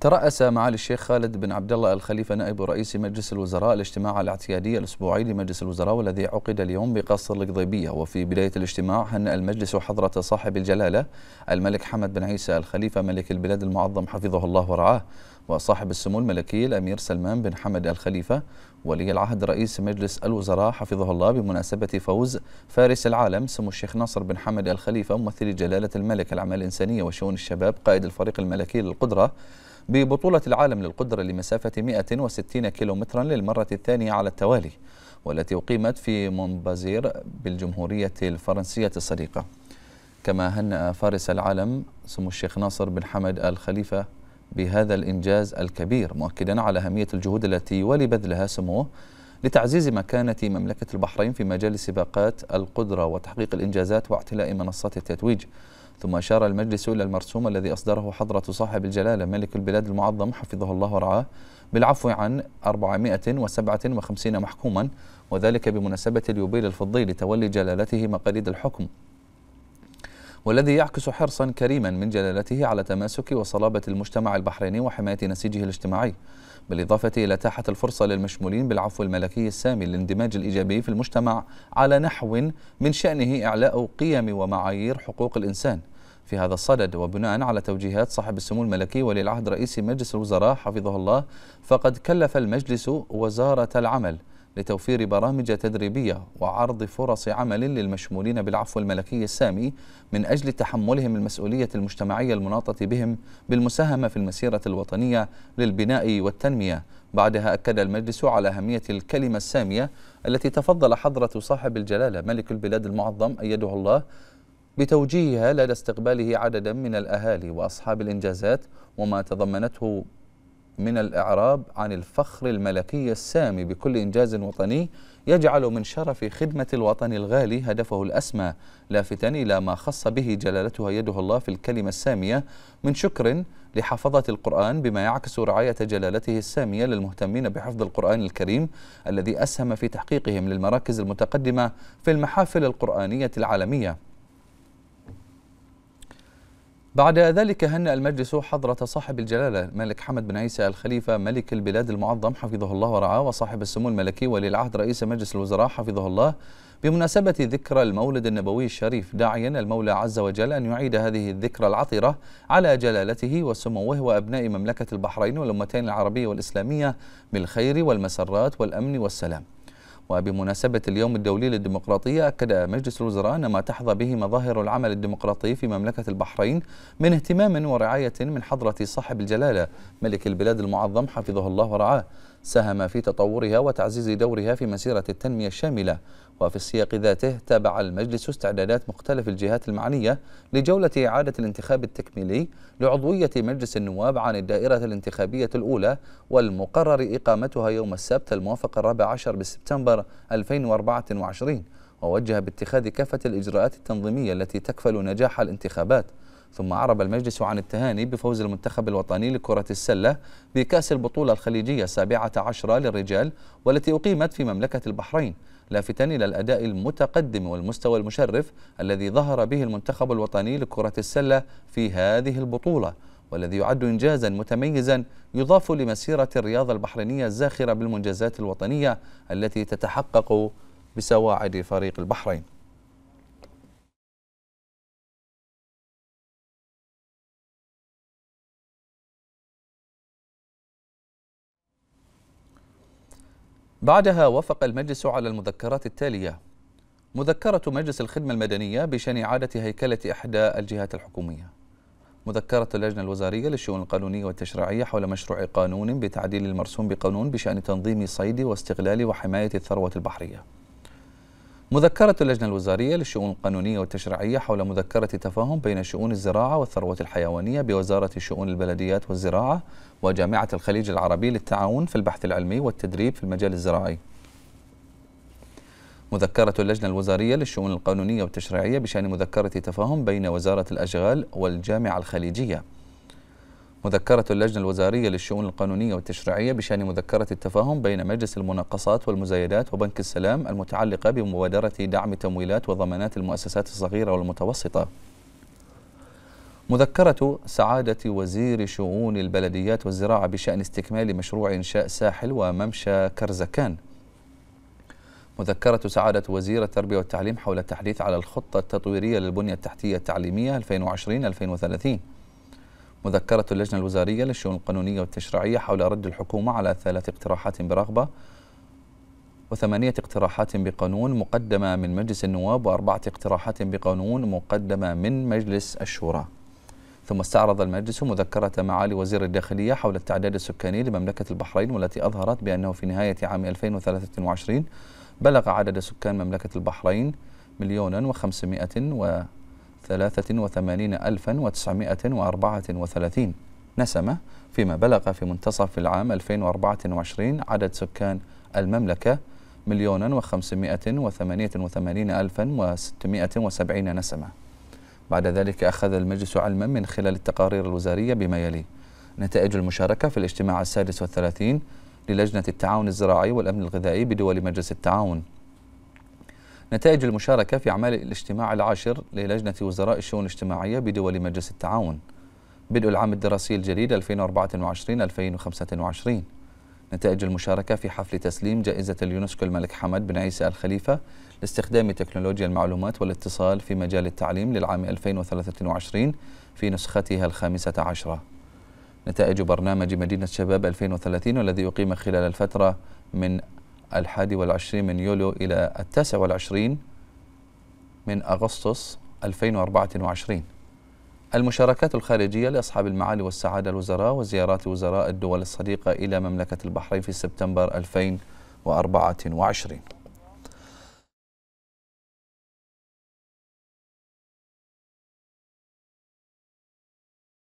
ترأس معالي الشيخ خالد بن عبد الله الخليفة نائب رئيس مجلس الوزراء الاجتماع الاعتيادي الأسبوعي لمجلس الوزراء والذي عقد اليوم بقصر القضيبية وفي بداية الاجتماع هنأ المجلس حضرة صاحب الجلالة الملك حمد بن عيسى الخليفة ملك البلاد المعظم حفظه الله ورعاه وصاحب السمو الملكي الأمير سلمان بن حمد الخليفة ولي العهد رئيس مجلس الوزراء حفظه الله بمناسبة فوز فارس العالم سمو الشيخ ناصر بن حمد الخليفة ممثل جلالة الملك الأعمال الإنسانية وشؤون الشباب قائد الفريق الملكي للقدرة ببطولة العالم للقدرة لمسافة 160 كيلومترا للمرة الثانية على التوالي والتي أقيمت في مونبازير بالجمهورية الفرنسية الصديقة كما هنأ فارس العالم سمو الشيخ ناصر بن حمد الخليفة بهذا الإنجاز الكبير مؤكدا على أهمية الجهود التي ولي بذلها سموه لتعزيز مكانة مملكة البحرين في مجال سباقات القدرة وتحقيق الإنجازات واعتلاء منصات التتويج ثم أشار المجلس إلى المرسوم الذي أصدره حضرة صاحب الجلالة ملك البلاد المعظم حفظه الله ورعاه بالعفو عن 457 محكوما وذلك بمناسبة اليوبيل الفضي لتولي جلالته مقاليد الحكم والذي يعكس حرصا كريما من جلالته على تماسك وصلابة المجتمع البحريني وحماية نسيجه الاجتماعي بالإضافة إلى تاحة الفرصة للمشمولين بالعفو الملكي السامي للاندماج الإيجابي في المجتمع على نحو من شأنه إعلاء قيم ومعايير حقوق الإنسان في هذا الصدد وبناء على توجيهات صاحب السمو الملكي ولي العهد رئيس مجلس الوزراء حفظه الله فقد كلف المجلس وزارة العمل لتوفير برامج تدريبية وعرض فرص عمل للمشمولين بالعفو الملكي السامي من أجل تحملهم المسؤولية المجتمعية المناطة بهم بالمساهمة في المسيرة الوطنية للبناء والتنمية بعدها أكد المجلس على أهمية الكلمة السامية التي تفضل حضرة صاحب الجلالة ملك البلاد المعظم أيده الله بتوجيهها لدى استقباله عددا من الأهالي وأصحاب الإنجازات وما تضمنته من الإعراب عن الفخر الملكي السامي بكل إنجاز وطني يجعل من شرف خدمة الوطن الغالي هدفه الأسمى لافتا إلى ما خص به جلالتها يده الله في الكلمة السامية من شكر لحفظة القرآن بما يعكس رعاية جلالته السامية للمهتمين بحفظ القرآن الكريم الذي أسهم في تحقيقهم للمراكز المتقدمة في المحافل القرآنية العالمية بعد ذلك هنأ المجلس حضرة صاحب الجلالة الملك حمد بن عيسى الخليفة ملك البلاد المعظم حفظه الله ورعاه وصاحب السمو الملكي ولي العهد رئيس مجلس الوزراء حفظه الله بمناسبة ذكرى المولد النبوي الشريف داعيا المولى عز وجل أن يعيد هذه الذكرى العطرة على جلالته وسموه وأبناء مملكة البحرين والأمتين العربية والإسلامية بالخير والمسرات والأمن والسلام وبمناسبة اليوم الدولي للديمقراطية أكد مجلس الوزراء أن ما تحظى به مظاهر العمل الديمقراطي في مملكة البحرين من اهتمام ورعاية من حضرة صاحب الجلالة ملك البلاد المعظم حفظه الله ورعاه ساهم في تطورها وتعزيز دورها في مسيرة التنمية الشاملة وفي السياق ذاته تابع المجلس استعدادات مختلف الجهات المعنية لجولة إعادة الانتخاب التكميلي لعضوية مجلس النواب عن الدائرة الانتخابية الأولى والمقرر إقامتها يوم السبت الموافق الرابع عشر بسبتمبر آذار 2024 ووجه باتخاذ كافة الإجراءات التنظيمية التي تكفل نجاح الانتخابات ثم أعرب المجلس عن التهاني بفوز المنتخب الوطني لكرة السلة بكأس البطولة الخليجية السابعة عشرة للرجال والتي أقيمت في مملكة البحرين لافتا إلى الأداء المتقدم والمستوى المشرف الذي ظهر به المنتخب الوطني لكرة السلة في هذه البطولة والذي يعد إنجازا متميزا يضاف لمسيرة الرياضة البحرينية الزاخرة بالمنجزات الوطنية التي تتحقق بسواعد فريق البحرين بعدها وافق المجلس على المذكرات التالية مذكرة مجلس الخدمة المدنية بشأن إعادة هيكلة إحدى الجهات الحكومية مذكرة اللجنة الوزارية للشؤون القانونية والتشريعية حول مشروع قانون بتعديل المرسوم بقانون بشأن تنظيم صيد واستغلال وحماية الثروة البحرية مذكرة اللجنة الوزارية للشؤون القانونية والتشريعية حول مذكرة تفاهم بين شؤون الزراعة والثروة الحيوانية بوزارة شؤون البلديات والزراعة وجامعة الخليج العربي للتعاون في البحث العلمي والتدريب في المجال الزراعي مذكرة اللجنة الوزارية للشؤون القانونية والتشريعية بشأن مذكرة تفاهم بين وزارة الأشغال والجامعة الخليجية مذكرة اللجنة الوزارية للشؤون القانونية والتشريعية بشأن مذكرة التفاهم بين مجلس المناقصات والمزايدات وبنك السلام المتعلقة بمبادرة دعم تمويلات وضمانات المؤسسات الصغيرة والمتوسطة مذكرة سعادة وزير شؤون البلديات والزراعة بشأن استكمال مشروع إنشاء ساحل وممشى كرزكان مذكرة سعادة وزير التربية والتعليم حول التحديث على الخطة التطويرية للبنية التحتية التعليمية 2020-2030 مذكرة اللجنة الوزارية للشؤون القانونية والتشريعية حول رد الحكومة على ثلاث اقتراحات برغبة وثمانية اقتراحات بقانون مقدمة من مجلس النواب وأربعة اقتراحات بقانون مقدمة من مجلس الشورى ثم استعرض المجلس مذكرة معالي وزير الداخلية حول التعداد السكاني لمملكة البحرين والتي أظهرت بأنه في نهاية عام 2023 بلغ عدد سكان مملكة البحرين مليونا وخمسمائة وثلاثة وثمانين ألفا وتسعمائة وأربعة وثلاثين نسمة فيما بلغ في منتصف العام 2024 عدد سكان المملكة مليونا وخمسمائة وثمانية وثمانين ألفا وستمائة وسبعين نسمة بعد ذلك أخذ المجلس علما من خلال التقارير الوزارية بما يلي نتائج المشاركة في الاجتماع السادس والثلاثين للجنة التعاون الزراعي والأمن الغذائي بدول مجلس التعاون نتائج المشاركة في أعمال الاجتماع العاشر للجنة وزراء الشؤون الاجتماعية بدول مجلس التعاون بدء العام الدراسي الجديد 2024-2025 نتائج المشاركة في حفل تسليم جائزة اليونسكو الملك حمد بن عيسى الخليفة لاستخدام تكنولوجيا المعلومات والاتصال في مجال التعليم للعام 2023 في نسختها الخامسة عشرة نتائج برنامج مدينة شباب 2030 والذي أقيم خلال الفترة من الحادي والعشرين من يوليو إلى التاسع والعشرين من أغسطس 2024 المشاركات الخارجية لأصحاب المعالي والسعادة الوزراء وزيارات وزراء الدول الصديقة إلى مملكة البحرين في سبتمبر 2024